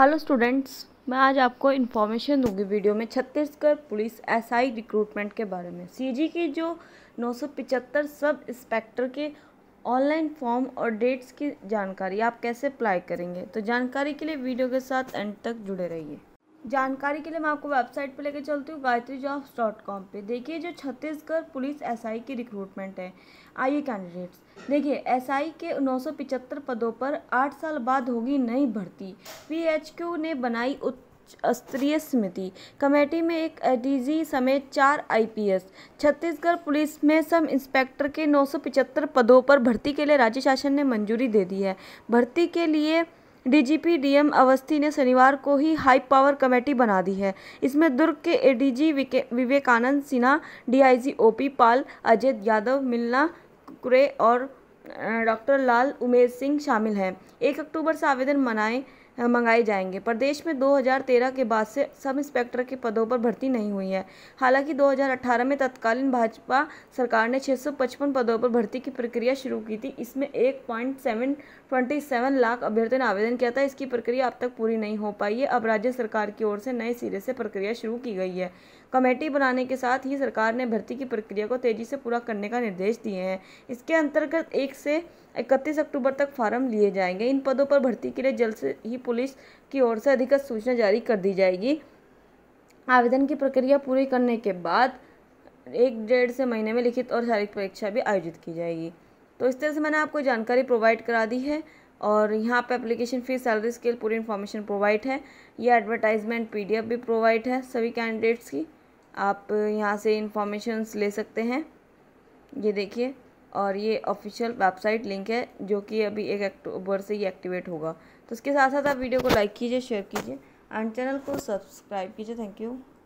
hello students मैं आज आपको इन्फॉर्मेशन दूंगी वीडियो में छत्तीसगढ़ पुलिस एसआई रिक्रूटमेंट के बारे में सीजी की जो 975 सब इंस्पेक्टर के ऑनलाइन फॉर्म और डेट्स की जानकारी आप कैसे अप्लाई करेंगे तो जानकारी के लिए वीडियो के साथ एंड तक जुड़े रहिए जानकारी के लिए मैं आपको वेबसाइट पर लेकर चलती हूँ गायत्री जॉब्स डॉट कॉम पर देखिए जो छत्तीसगढ़ पुलिस एसआई की रिक्रूटमेंट है आइए कैंडिडेट्स देखिए एसआई के पिचहत्तर पदों पर आठ साल बाद होगी नई भर्ती पीएचक्यू ने बनाई उच्च स्तरीय समिति कमेटी में एक डीजी समेत चार आईपीएस छत्तीसगढ़ पुलिस में सब इंस्पेक्टर के 975 पदों पर भर्ती के लिए राज्य शासन ने मंजूरी दे दी है भर्ती के लिए डीजीपी डीएम अवस्थी ने शनिवार को ही हाई पावर कमेटी बना दी है इसमें दुर्ग के ADG Vivekanand Sinha DIG OP Pal Ajay Yadav Milna Kurre और डॉक्टर लाल उमेश सिंह शामिल हैं एक अक्टूबर से आवेदन मनाए मंगाए जाएंगे प्रदेश में 2013 के बाद से सब इंस्पेक्टर के पदों पर भर्ती नहीं हुई है हालांकि 2018 में तत्कालीन भाजपा सरकार ने 655 पदों पर भर्ती की प्रक्रिया शुरू की थी इसमें एक point seven seven twenty lakh अभ्यर्थियों ने आवेदन किया था इसकी प्रक्रिया अब तक पूरी नहीं हो पाई है अब राज्य सरकार की ओर से नए सिरे से प्रक्रिया शुरू की गई है कमेटी बनाने के साथ ही सरकार ने भर्ती की प्रक्रिया को तेजी से पूरा करने का निर्देश दिए हैं इसके अंतर्गत एक से इकतीस अक्टूबर तक फार्म लिए जाएंगे इन पदों पर भर्ती के लिए जल्द से ही पुलिस की ओर से अधिकृत सूचना जारी कर दी जाएगी आवेदन की प्रक्रिया पूरी करने के बाद एक डेढ़ से महीने में लिखित और शारीरिक परीक्षा भी आयोजित की जाएगी तो इस तरह से मैंने आपको जानकारी प्रोवाइड करा दी है और यहाँ पे एप्लीकेशन फीस सैलरी स्केल पूरी इन्फॉर्मेशन प्रोवाइड है यह एडवर्टाइजमेंट पी भी प्रोवाइड है सभी कैंडिडेट्स की आप यहाँ से इन्फॉर्मेशन ले सकते हैं ये देखिए और ये ऑफिशियल वेबसाइट लिंक है जो कि अभी एक अक्टूबर से ही एक्टिवेट होगा तो उसके साथ साथ आप वीडियो को लाइक कीजिए शेयर कीजिए एंड चैनल को सब्सक्राइब कीजिए थैंक यू